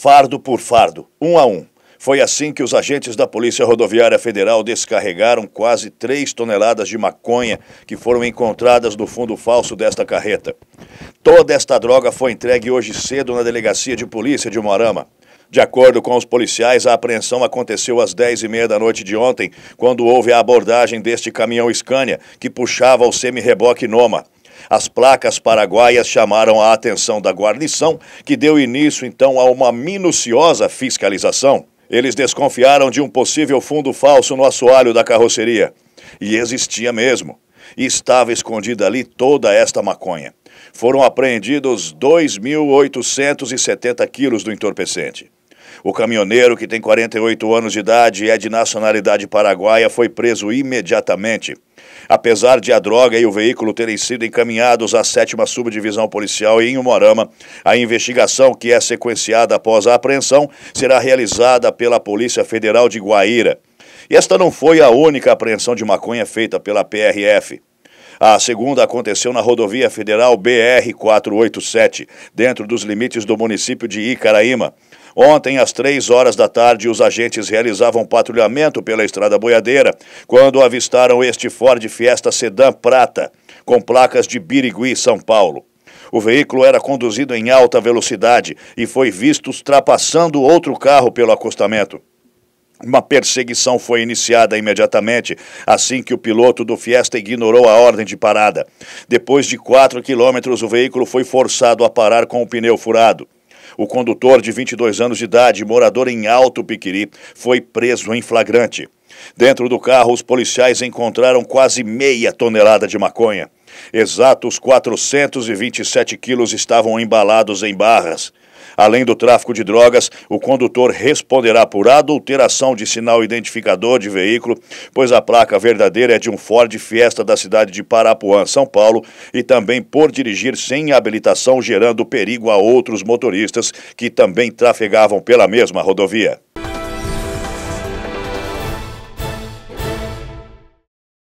fardo por fardo, um a um. Foi assim que os agentes da Polícia Rodoviária Federal descarregaram quase 3 toneladas de maconha que foram encontradas no fundo falso desta carreta. Toda esta droga foi entregue hoje cedo na Delegacia de Polícia de Moarama. De acordo com os policiais, a apreensão aconteceu às 10h30 da noite de ontem, quando houve a abordagem deste caminhão Scania, que puxava o semi-reboque Noma. As placas paraguaias chamaram a atenção da guarnição, que deu início então a uma minuciosa fiscalização. Eles desconfiaram de um possível fundo falso no assoalho da carroceria. E existia mesmo. estava escondida ali toda esta maconha. Foram apreendidos 2.870 quilos do entorpecente. O caminhoneiro, que tem 48 anos de idade e é de nacionalidade paraguaia, foi preso imediatamente. Apesar de a droga e o veículo terem sido encaminhados à sétima Subdivisão Policial em Umorama, a investigação, que é sequenciada após a apreensão, será realizada pela Polícia Federal de Guaíra. E esta não foi a única apreensão de maconha feita pela PRF. A segunda aconteceu na rodovia federal BR-487, dentro dos limites do município de Icaraíma. Ontem, às três horas da tarde, os agentes realizavam patrulhamento pela Estrada Boiadeira quando avistaram este Ford Fiesta Sedã Prata, com placas de Birigui, São Paulo. O veículo era conduzido em alta velocidade e foi visto ultrapassando outro carro pelo acostamento. Uma perseguição foi iniciada imediatamente, assim que o piloto do Fiesta ignorou a ordem de parada. Depois de 4 quilômetros, o veículo foi forçado a parar com o pneu furado. O condutor, de 22 anos de idade, morador em Alto Piquiri, foi preso em flagrante. Dentro do carro, os policiais encontraram quase meia tonelada de maconha. Exatos 427 quilos estavam embalados em barras. Além do tráfico de drogas, o condutor responderá por adulteração de sinal identificador de veículo, pois a placa verdadeira é de um Ford Fiesta da cidade de Parapuã, São Paulo, e também por dirigir sem habilitação, gerando perigo a outros motoristas que também trafegavam pela mesma rodovia.